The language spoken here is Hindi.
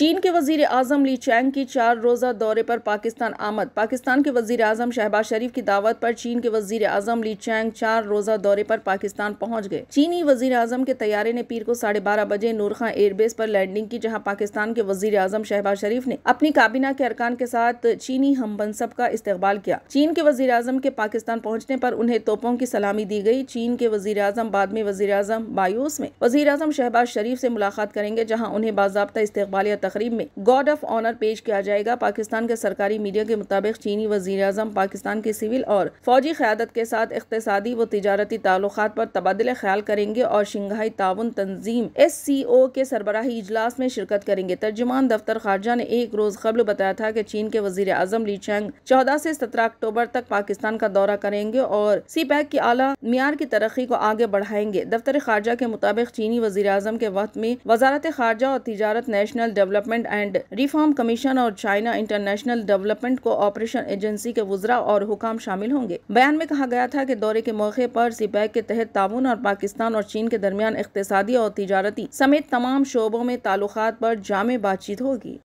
चीन के वजीर अजम ली चैंग की चार रोज़ा दौरे पर पाकिस्तान आमद पाकिस्तान के वजीर आजम शहबाज शरीफ की दावत पर चीन के वजीर आजम ली चैंग चार रोज़ा दौरे पर पाकिस्तान पहुंच गए चीनी वजीर अजम के तैयारे ने पीर को साढ़े बारह बजे नूरखा एयरबेस पर लैंडिंग की जहां पाकिस्तान के वजीर अजम शहबाज शरीफ ने अपनी काबिना के अरकान के साथ चीनी हम बनसब का इस्तेबाल किया चीन के वजीर अजम के पाकिस्तान पहुँचने पर उन्हें तोपों की सलामी दी गई चीन के वजीर अजम बाद में वजीर अजम बायूस में वजीर अजम शहबाज शरीफ से मुलाकात करेंगे जहाँ उन्हें बाबा इस्तेबालिया तकरीब में गार्ड ऑफ ऑनर पेश किया जाएगा पाकिस्तान के सरकारी मीडिया के मुताबिक चीनी वजीर अजम पाकिस्तान की सिविल और फौजी क्यादत के साथ इकतदी व तजारती ताल्लुक पर तबादले ख्याल करेंगे और शंघाई ताउन तंजीम एस सी ओ के सरबराही इजलास में शिरकत करेंगे तर्जुमान दफ्तर खारजा ने एक रोज कबल बताया था की चीन के वजी अजम ली चैंग चौदह ऐसी सत्रह अक्टूबर तक पाकिस्तान का दौरा करेंगे और सी पैक की आला मीयार की तरक्की को आगे बढ़ाएंगे दफ्तर खारजा के मुताबिक चीनी वजी अजम के वक्त में वजारत खारजा और तजारत national develop development and reform commission और China international development cooperation agency के वजरा और हुकाम शामिल होंगे बयान में कहा गया था कि दौरे के मौके पर सीपैक के तहत ताउन और पाकिस्तान और चीन के दरमियान इकतदी और तजारती समेत तमाम शोबों में ताल्लुक पर जामे बातचीत होगी